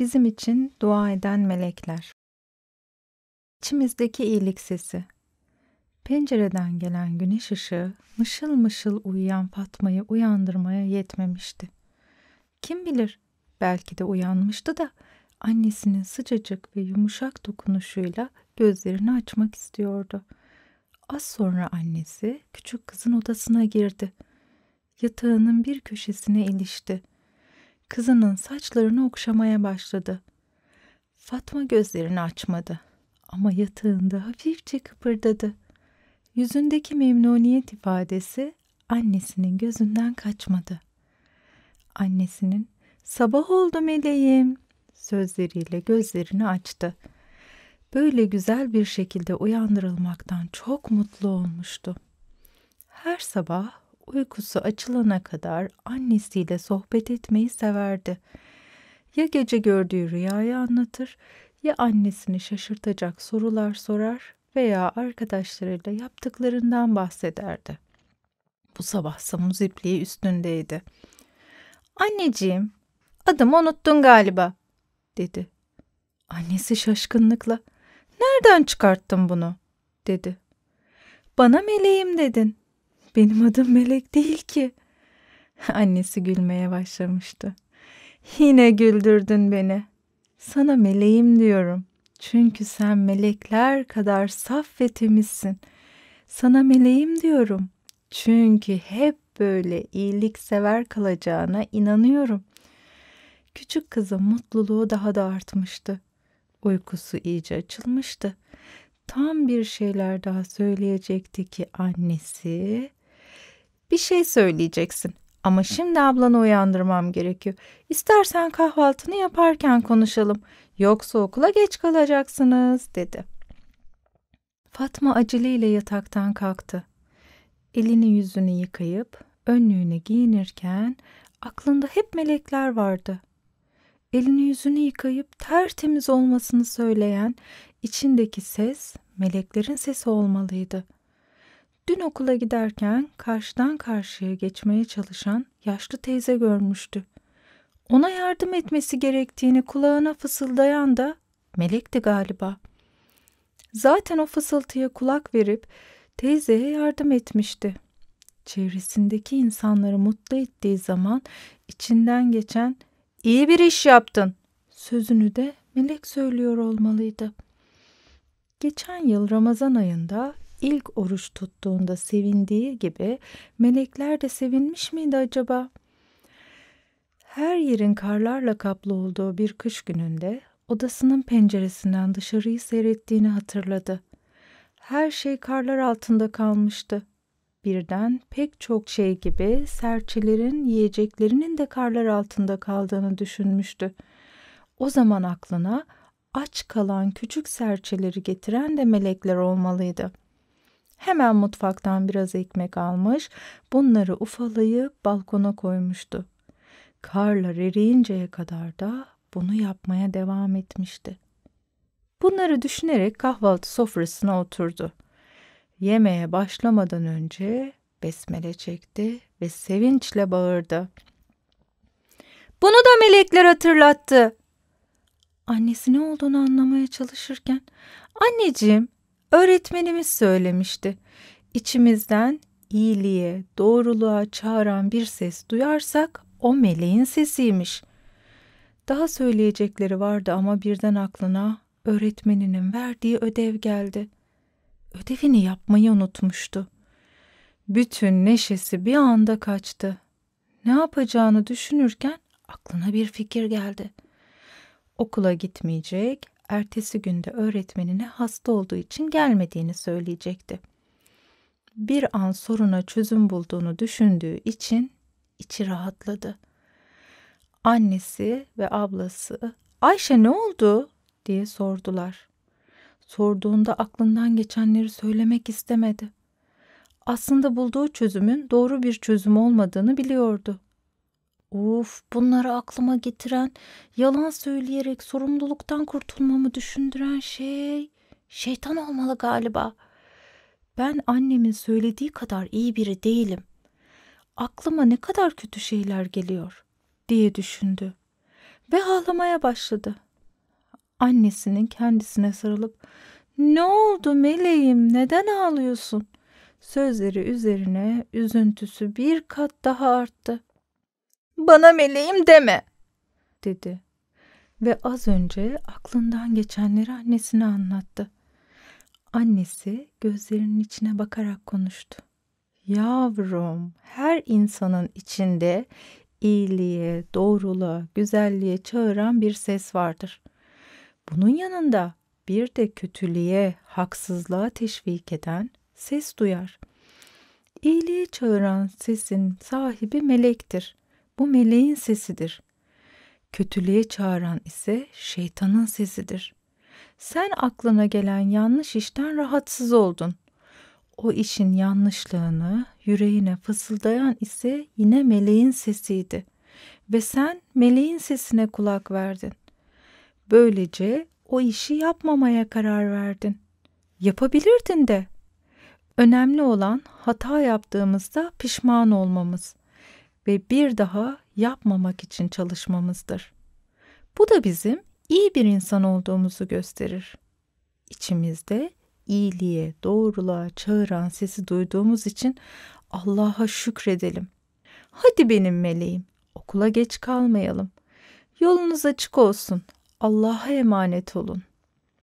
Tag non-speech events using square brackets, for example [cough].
Bizim için dua eden melekler. İçimizdeki iyilik sesi. Pencereden gelen güneş ışığı mışıl mışıl uyuyan Fatma'yı uyandırmaya yetmemişti. Kim bilir belki de uyanmıştı da annesinin sıcacık ve yumuşak dokunuşuyla gözlerini açmak istiyordu. Az sonra annesi küçük kızın odasına girdi. Yatağının bir köşesine ilişti.'' kızının saçlarını okşamaya başladı. Fatma gözlerini açmadı ama yatağında hafifçe kıpırdadı. Yüzündeki memnuniyet ifadesi annesinin gözünden kaçmadı. Annesinin sabah oldu meleğim sözleriyle gözlerini açtı. Böyle güzel bir şekilde uyandırılmaktan çok mutlu olmuştu. Her sabah uykusu açılana kadar annesiyle sohbet etmeyi severdi. Ya gece gördüğü rüyayı anlatır ya annesini şaşırtacak sorular sorar veya arkadaşlarıyla yaptıklarından bahsederdi. Bu sabah muz ipliği üstündeydi. Anneciğim, adımı unuttun galiba, dedi. Annesi şaşkınlıkla, nereden çıkarttın bunu, dedi. Bana meleğim dedin, benim adım Melek değil ki. [laughs] Annesi gülmeye başlamıştı. Yine güldürdün beni. Sana meleğim diyorum. Çünkü sen melekler kadar saf ve temizsin. Sana meleğim diyorum. Çünkü hep böyle iyiliksever kalacağına inanıyorum. Küçük kızın mutluluğu daha da artmıştı. Uykusu iyice açılmıştı. Tam bir şeyler daha söyleyecekti ki annesi bir şey söyleyeceksin. Ama şimdi ablanı uyandırmam gerekiyor. İstersen kahvaltını yaparken konuşalım. Yoksa okula geç kalacaksınız." dedi. Fatma aceleyle yataktan kalktı. Elini yüzünü yıkayıp önlüğünü giyinirken aklında hep melekler vardı. Elini yüzünü yıkayıp tertemiz olmasını söyleyen içindeki ses meleklerin sesi olmalıydı. Dün okula giderken karşıdan karşıya geçmeye çalışan yaşlı teyze görmüştü. Ona yardım etmesi gerektiğini kulağına fısıldayan da melekti galiba. Zaten o fısıltıya kulak verip teyzeye yardım etmişti. Çevresindeki insanları mutlu ettiği zaman içinden geçen iyi bir iş yaptın sözünü de melek söylüyor olmalıydı. Geçen yıl Ramazan ayında ilk oruç tuttuğunda sevindiği gibi melekler de sevinmiş miydi acaba? Her yerin karlarla kaplı olduğu bir kış gününde odasının penceresinden dışarıyı seyrettiğini hatırladı. Her şey karlar altında kalmıştı. Birden pek çok şey gibi serçelerin yiyeceklerinin de karlar altında kaldığını düşünmüştü. O zaman aklına aç kalan küçük serçeleri getiren de melekler olmalıydı.'' Hemen mutfaktan biraz ekmek almış, bunları ufalayıp balkona koymuştu. Karlar eriyinceye kadar da bunu yapmaya devam etmişti. Bunları düşünerek kahvaltı sofrasına oturdu. Yemeğe başlamadan önce besmele çekti ve sevinçle bağırdı. Bunu da melekler hatırlattı. Annesi ne olduğunu anlamaya çalışırken, anneciğim Öğretmenimiz söylemişti. İçimizden iyiliğe, doğruluğa çağıran bir ses duyarsak o meleğin sesiymiş. Daha söyleyecekleri vardı ama birden aklına öğretmeninin verdiği ödev geldi. Ödevini yapmayı unutmuştu. Bütün neşesi bir anda kaçtı. Ne yapacağını düşünürken aklına bir fikir geldi. Okula gitmeyecek, ertesi günde öğretmenine hasta olduğu için gelmediğini söyleyecekti. Bir an soruna çözüm bulduğunu düşündüğü için içi rahatladı. Annesi ve ablası Ayşe ne oldu diye sordular. Sorduğunda aklından geçenleri söylemek istemedi. Aslında bulduğu çözümün doğru bir çözüm olmadığını biliyordu. Of, bunları aklıma getiren, yalan söyleyerek sorumluluktan kurtulmamı düşündüren şey şeytan olmalı galiba. Ben annemin söylediği kadar iyi biri değilim. Aklıma ne kadar kötü şeyler geliyor diye düşündü ve ağlamaya başladı. Annesinin kendisine sarılıp "Ne oldu meleğim? Neden ağlıyorsun?" sözleri üzerine üzüntüsü bir kat daha arttı. Bana meleğim deme." dedi ve az önce aklından geçenleri annesine anlattı. Annesi gözlerinin içine bakarak konuştu. Yavrum, her insanın içinde iyiliğe, doğruluğa, güzelliğe çağıran bir ses vardır. Bunun yanında bir de kötülüğe, haksızlığa teşvik eden ses duyar. İyiliğe çağıran sesin sahibi melektir. Bu meleğin sesidir. Kötülüğe çağıran ise şeytanın sesidir. Sen aklına gelen yanlış işten rahatsız oldun. O işin yanlışlığını yüreğine fısıldayan ise yine meleğin sesiydi ve sen meleğin sesine kulak verdin. Böylece o işi yapmamaya karar verdin. Yapabilirdin de. Önemli olan hata yaptığımızda pişman olmamız ve bir daha yapmamak için çalışmamızdır. Bu da bizim iyi bir insan olduğumuzu gösterir. İçimizde iyiliğe, doğruluğa çağıran sesi duyduğumuz için Allah'a şükredelim. Hadi benim meleğim, okula geç kalmayalım. Yolunuz açık olsun. Allah'a emanet olun.''